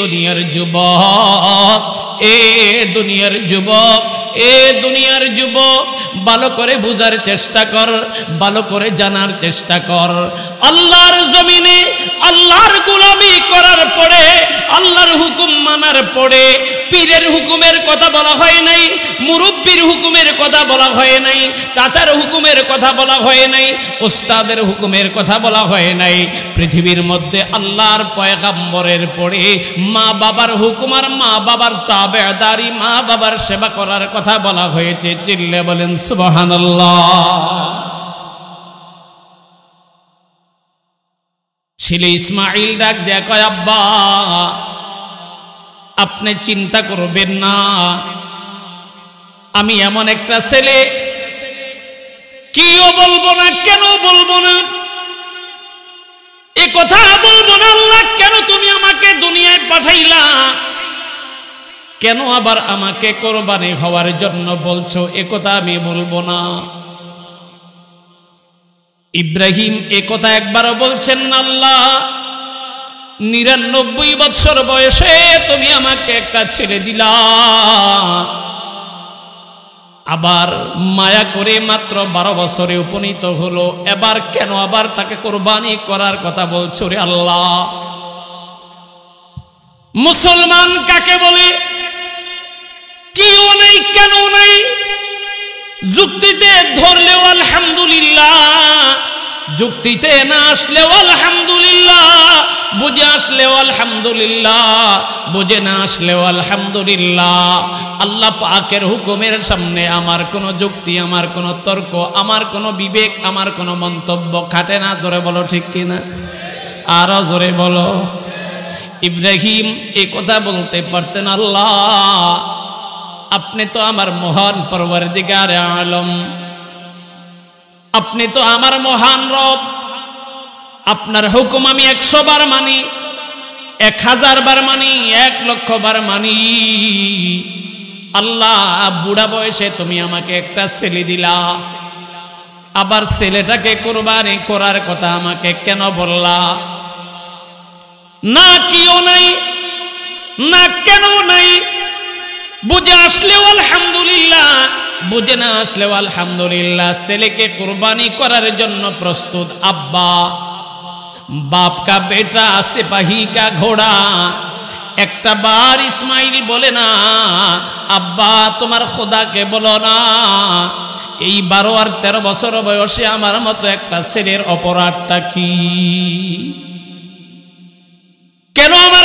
দুনিয়ার যুবক এ দুনিয়ার যুবক এ দুনিয়ার যুবক ভালো করে বুঝার চেষ্টা কর ভালো করে জানার চেষ্টা কর আল্লাহর জমিনে আল্লাহর গুলামি করার পরে আল্লাহর হুকুম মানার পরে পীরের হুকুমের কথা বলা হয় নাই মুরব্বীর হুকুমের কথা বলা হয় নাই চাচার হুকুমের কথা বলা হয় নাই ওস্তাদের হুকুমের কথা বলা হয় নাই পৃথিবীর মধ্যে আল্লাহর পয়গাম্বরের পরে মা বাবার হুকুম আর মা বাবার তাবেদারি মা বাবার সেবা করার কথা বলা হয়েছে চিল্লে বলেন ছেলে ইসমাইল ডাক দেয়া কয় আব্বা আপনি চিন্তা করবেন না আমি এমন একটা ছেলে কিও বলবো না কেন বলবো না এ কথা বলবো না আল্লাহ কেন তুমি আমাকে দুনিয়ায় পাঠাইলা কেন আবার আমাকে কোরবানি হওয়ার জন্য বলছো একথা আমি বলবো না ইব্রাহিম একথা একবারও বলছেন না আল্লাহ নিরানব্বই বৎসর বয়সে তুমি আমাকে একটা ছেড়ে দিলা আবার মায়া করে মাত্র বারো বছরে উপনীত হলো এবার কেন আবার তাকে কোরবানি করার কথা বলছো রে আল্লাহ মুসলমান কাকে বলে হয়েও নাই কেন নাই যুক্তিতে ধরলেও আলহামদুলিল্লাহ যুক্তিতে না আসলেও আলহামদুলিল্লাহ বুঝে আসলেও আলহামদুলিল্লাহ বুঝে না আসলেও আলহামদুলিল্লাহ আল্লাহ পাকের হুকুমের সামনে আমার কোনো যুক্তি আমার কোনো তর্ক আমার কোনো বিবেক আমার কোনো মন্তব্য খাটে না জোরে বলো ঠিক কিনা আরও জোরে বলো ইব্রাহিম এ কথা বলতে পারতেন আল্লাহ আপনি তো আমার মহান পরবর্দিগার আলম আপনি তো আমার মহান রব আপনার হুকুম আমি একশো বার মানি এক হাজার বার মানি এক লক্ষ বার মানি আল্লাহ বুড়া বয়সে তুমি আমাকে একটা ছেলে দিলা আবার ছেলেটাকে কোরবানি করার কথা আমাকে কেন বললা না কিও নাই না কেন নাই বুঝে আসলেও আলহামদুলিল্লাহ বুঝে না আসলেও আলহামদুলিল্লাহ ছেলেকে কোরবানি করার জন্য প্রস্তুত আব্বা বাপ কা বেটা সিপাহী কা ঘোড়া একটা বার ইসমাইল বলে না আব্বা তোমার খোদাকে বলো না এই বারো আর তেরো বছর বয়সে আমার মতো একটা ছেলের অপরাধটা কি কেন আমার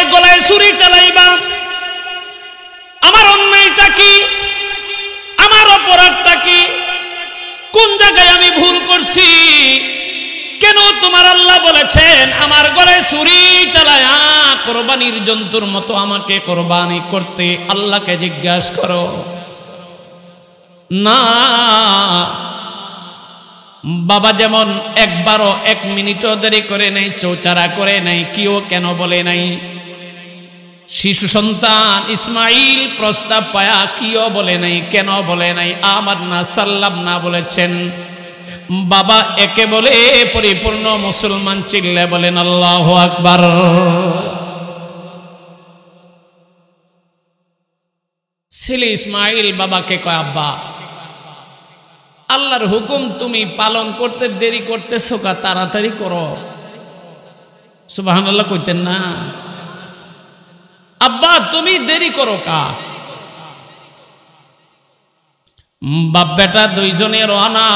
আমার ঘরে ছুরি চালায়া কোরবানির জন্তুর মতো আমাকে কোরবানি করতে আল্লাহকে জিজ্ঞাসা করো না বাবা যেমন একবারও এক মিনিটও দেরি করে নাই চৌচারা করে নাই কেউ কেন বলে নাই শিশু সন্তান ইসমাইল প্রস্তাব পায়া কিও বলে নাই কেন বলে নাই আমার না সাল্লাম না বলেছেন বাবা একে বলে পরিপূর্ণ মুসলমান চিল্লে বলেন আল্লাহ আকবার ছেলে ইসমাইল বাবাকে কয় আব্বা আল্লাহর হুকুম তুমি পালন করতে দেরি করতে শোকা তাড়াতাড়ি করো সুবাহ আল্লাহ কইতেন না আব্বা তুমি দেরি করো কা বাপ বেটা দুইজনে রওনা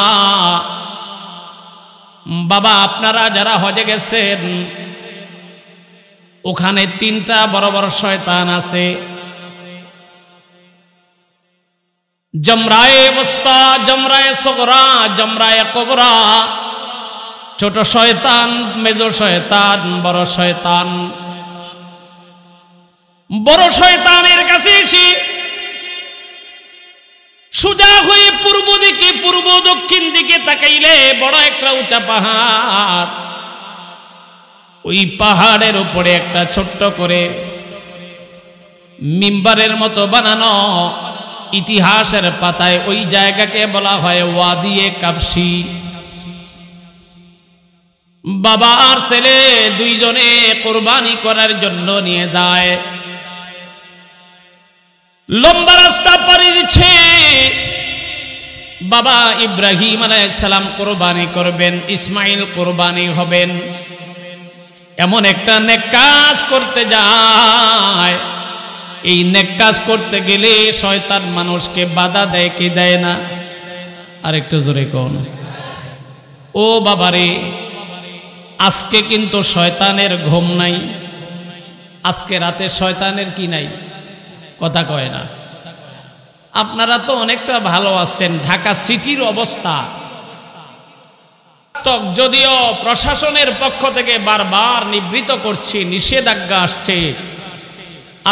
বাবা আপনারা যারা হজে গেছেন ওখানে তিনটা বড় বড় শয়তান আছে জমরায়ে বস্তা জমরায়ে সগরা জমরায়ে কবরা ছোট শয়তান মেজ শয়তান বড় শয়তান বড় শয়তানের কাছে এসে সোজা হয়ে পূর্ব দিকে পূর্ব দক্ষিণ দিকে তাকাইলে বড় একটা উঁচা পাহাড় ওই পাহাড়ের উপরে একটা ছোট্ট করে মিম্বারের মতো বানানো ইতিহাসের পাতায় ওই জায়গাকে বলা হয় ওয়াদিয়ে কাপসি বাবা আর ছেলে দুইজনে কোরবানি করার জন্য নিয়ে যায় লম্বা রাস্তা পাড়ি দিচ্ছে বাবা ইব্রাহিম সালাম কোরবানি করবেন ইসমাইল কোরবানি হবেন এমন একটা নেক কাজ করতে যায় এই নেক কাজ করতে গেলে শয়তান মানুষকে বাধা দেয় কি দেয় না একটু জোরে কন ও বাবারে আজকে কিন্তু শয়তানের ঘুম নাই আজকে রাতে শয়তানের কি নাই কথা কয় না আপনারা তো অনেকটা ভালো আছেন ঢাকা সিটির অবস্থা যদিও প্রশাসনের পক্ষ থেকে বারবার নিবৃত করছি নিষেধাজ্ঞা আসছে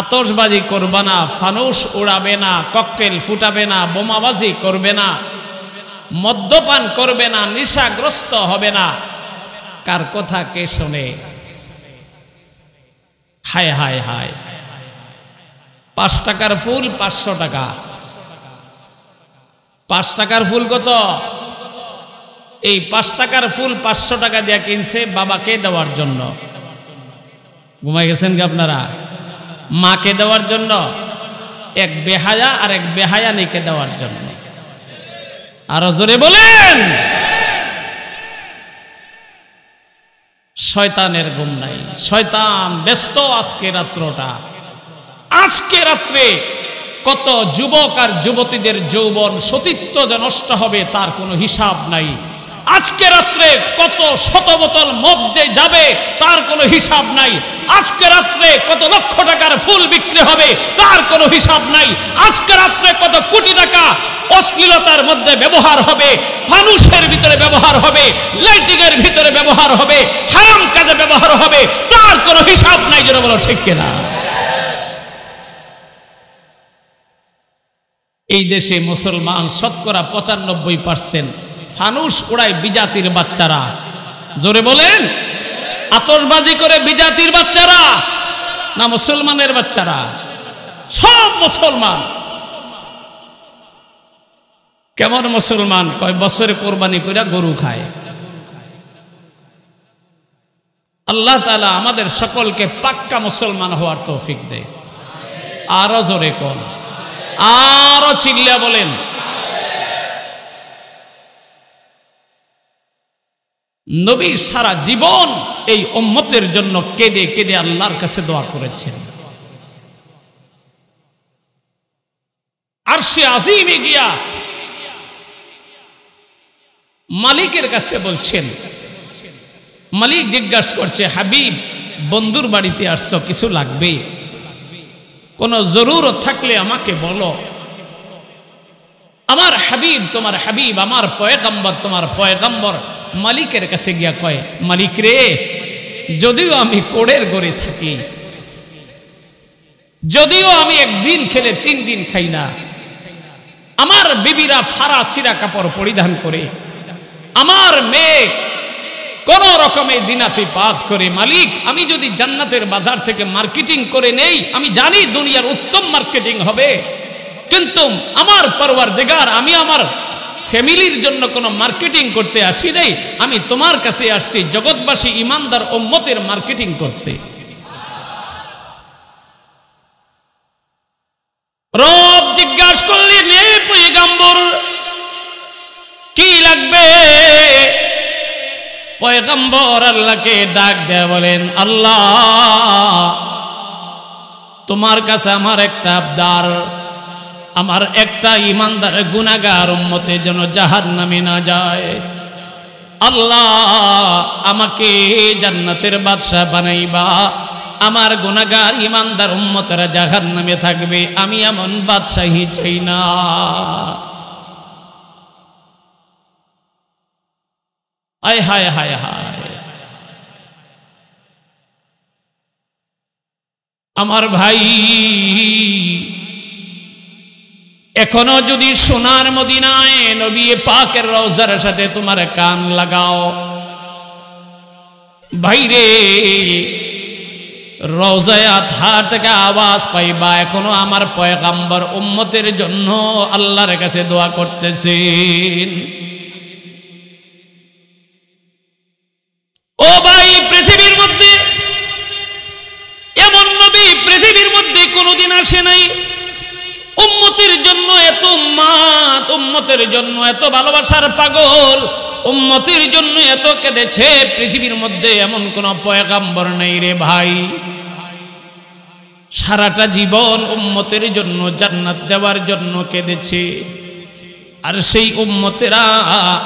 আতসবাজি করবে না ফানুস উড়াবে না ককটেল ফুটাবে না বোমাবাজি করবে না মদ্যপান করবে না নিশাগ্রস্ত হবে না কার কথা কে শোনে হায় হায় হায় পাঁচ টাকার ফুল পাঁচশো টাকা পাঁচ টাকার ফুল কত এই পাঁচ টাকার ফুল পাঁচশো টাকা দিয়ে কিনছে বাবাকে দেওয়ার জন্য ঘুমাই গেছেন কি আপনারা মাকে দেওয়ার জন্য এক বেহায়া আর এক বেহায়া নিকে দেওয়ার জন্য আরো জোরে বলেন শয়তানের ঘুম নাই শয়তান ব্যস্ত আজকে রাত্রটা আজকে রাত্রে কত যুবক আর যুবতীদের যৌবন সতীত্ব যে নষ্ট হবে তার কোনো হিসাব নাই আজকে রাত্রে কত শত বোতল মদ যে যাবে তার কোনো হিসাব নাই আজকে রাত্রে কত লক্ষ টাকার ফুল বিক্রি হবে তার কোনো হিসাব নাই আজকে রাত্রে কত কোটি টাকা অশ্লীলতার মধ্যে ব্যবহার হবে ফানুষের ভিতরে ব্যবহার হবে লাইটিংয়ের ভিতরে ব্যবহার হবে হারাম কাজে ব্যবহার হবে তার কোনো হিসাব নাই যেন বলো ঠিক কিনা এই দেশে মুসলমান শতকরা পঁচানব্বই পার্সেন্ট ফানুষ ওড়ায় বিজাতির বাচ্চারা জোরে বলেন আতসবাজি করে বিজাতির বাচ্চারা না মুসলমানের বাচ্চারা সব মুসলমান কেমন মুসলমান কয় বছরে কোরবানি করে গরু খায় আল্লাহ তালা আমাদের সকলকে পাক্কা মুসলমান হওয়ার তৌফিক দেয় আরো জোরে কল আরো চিল্লা বলেন নবী সারা জীবন এই উম্মতের জন্য কেঁদে কেঁদে আল্লাহর কাছে দোয়া করেছেন আর সে আজিমে গিয়া মালিকের কাছে বলছেন মালিক জিজ্ঞাসা করছে হাবিব বন্ধুর বাড়িতে আসছ কিছু লাগবে কোনো জরুরত থাকলে আমাকে বলো আমার হাবিব তোমার হাবিব আমার পয়গম্বর তোমার পয়গম্বর মালিকের কাছে গিয়া কয় মালিক রে যদিও আমি কোড়ের গড়ে থাকি যদিও আমি একদিন খেলে তিন দিন খাই না আমার বিবিরা ফারা চিরা কাপড় পরিধান করে আমার মেয়ে কোন রকমের দিনাতি পাত করে মালিক আমি যদি জান্নাতের বাজার থেকে মার্কেটিং করে নেই আমি জানি দুনিয়ার উত্তম মার্কেটিং হবে কিন্তু আমার পরবার দেগার আমি আমার ফ্যামিলির জন্য কোনো মার্কেটিং করতে আসি নেই আমি তোমার কাছে আসছি জগৎবাসী ইমানদার ও মতের মার্কেটিং করতে রব জিজ্ঞাসা করলেন কি লাগবে পয়গম্বর আল্লাহকে ডাক দেয়া বলেন আল্লাহ তোমার কাছে আমার একটা আবদার আমার একটা ইমানদার গুণাগার উন্মতে যেন জাহাজ নামে না যায় আল্লাহ আমাকে জান্নাতের বাদশাহ বানাইবা আমার গুণাগার ইমানদার উম্মতেরা জাহান নামে থাকবে আমি এমন বাদশাহী চাই না আয় হায় হায় হায় আমার ভাই এখনো যদি সোনার মদিনায় নবী পাকের রওজার সাথে তোমার কান লাগাও ভাইরে রোজায় আধার থেকে আওয়াজ পাইবা এখনো আমার পয়গাম্বর উম্মতের জন্য আল্লাহর কাছে দোয়া করতেছেন কোনোদিন আসে নাই উম্মতের জন্য এত মাত উম্মতের জন্য এত ভালোবাসার পাগল উম্মতের জন্য এত কেঁদেছে পৃথিবীর মধ্যে এমন কোনো পয়গাম্বর নেই রে ভাই সারাটা জীবন উম্মতের জন্য জান্নাত দেওয়ার জন্য কেঁদেছে আর সেই উম্মতেরা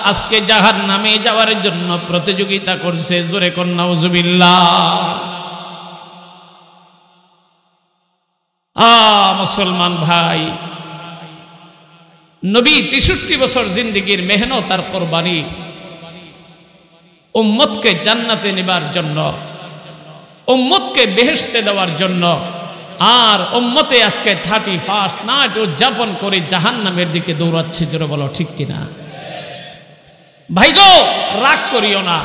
আজকে জাহার নামে যাওয়ার জন্য প্রতিযোগিতা করছে জোরে কন্যা উজুবিল্লা আ মুসলমান ভাই নবী তেষট্টি বছর জিন্দিগির মেহনত আর কোরবানি উম্মতকে জান্নাতে নেবার জন্য উম্মতকে বেহেসতে দেওয়ার জন্য আর উম্মতে আজকে থার্টি ফার্স্ট নাইট উদযাপন করে জাহান নামের দিকে দৌড়াচ্ছে জোরে বলো ঠিক কিনা ভাইগো রাগ করিও না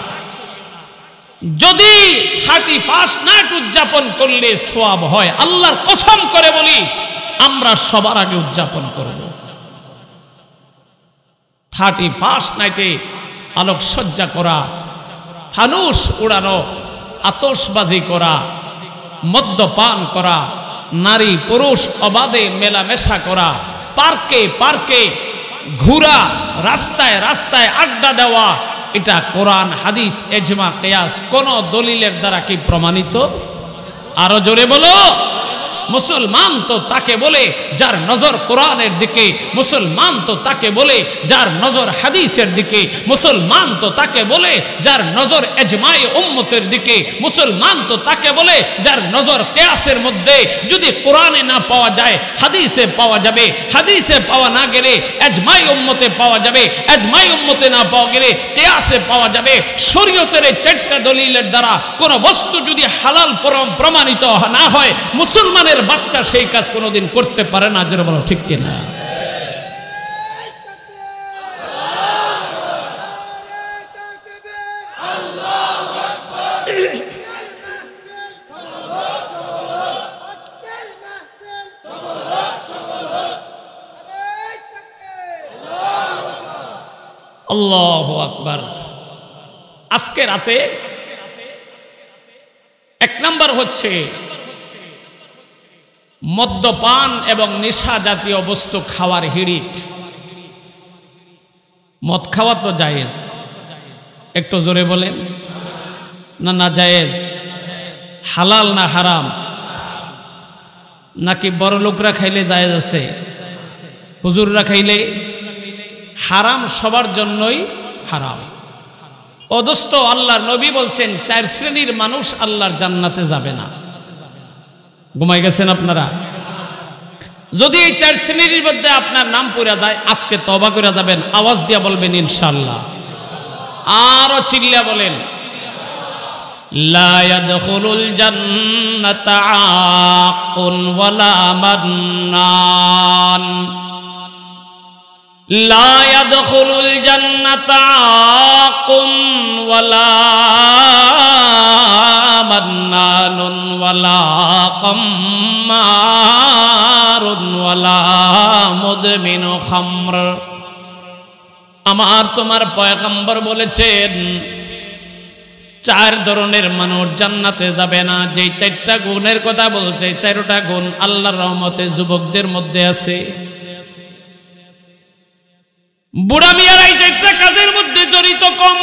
যদি থার্টি ফার্স্ট নাইট উদযাপন করলে সোয়াব হয় আল্লাহর কসম করে বলি আমরা সবার আগে উদযাপন করব থার্টি ফার্স্ট নাইটে আলোকসজ্জা করা ফানুস উড়ানো আতসবাজি করা মদ্যপান করা নারী পুরুষ অবাধে মেলামেশা করা পার্কে পার্কে ঘুরা রাস্তায় রাস্তায় আড্ডা দেওয়া এটা কোরআন হাদিস এজমা কেয়াস কোন দলিলের দ্বারা কি প্রমাণিত আরো জোরে বলো মুসলমান তো তাকে বলে যার নজর কোরআনের দিকে মুসলমান তো তাকে বলে যার নজর হাদিসের দিকে মুসলমান তো তাকে বলে যার নজর এজমায় উম্মতের দিকে মুসলমান তো তাকে বলে যার নজর কেয়াসের মধ্যে যদি কোরআনে না পাওয়া যায় হাদিসে পাওয়া যাবে হাদিসে পাওয়া না গেলে এজমাই উম্মতে পাওয়া যাবে এজমাই উম্মতে না পাওয়া গেলে কেয়াসে পাওয়া যাবে শরীয়তের চারটা দলিলের দ্বারা কোনো বস্তু যদি হালাল পরম প্রমাণিত না হয় মুসলমানের আমাদের বাচ্চা সেই কাজ কোনোদিন করতে পারে না যেন বলো ঠিক না আল্লাহ আজকে রাতে এক নাম্বার হচ্ছে মদ্যপান এবং নেশা জাতীয় বস্তু খাওয়ার হিড়িক মদ খাওয়া তো জায়েজ একটু জোরে বলেন না না জায়েজ হালাল না হারাম নাকি বড় লোকরা খাইলে জায়েজ আছে হুজুররা খাইলে হারাম সবার জন্যই হারাম অদস্ত আল্লাহর নবী বলছেন চার শ্রেণীর মানুষ আল্লাহর জান্নাতে যাবে না ঘুমাই গেছেন আপনারা যদি এই চার শ্রেণীর মধ্যে আপনার নাম পড়া যায় আজকে তবা করে যাবেন আওয়াজ দিয়া বলবেন ইনশাল্লাহ আরো চিল্লা বলেন জান্নাত আমার তোমার পয়গম্বর বলেছেন চার ধরনের মানুষ জান্নাতে যাবে না যে চারটা গুণের কথা বলছে চারটা গুণ আল্লাহর রহমতে যুবকদের মধ্যে আছে বুড়া মিয়ারাই একটা কাজের মধ্যে জড়িত কম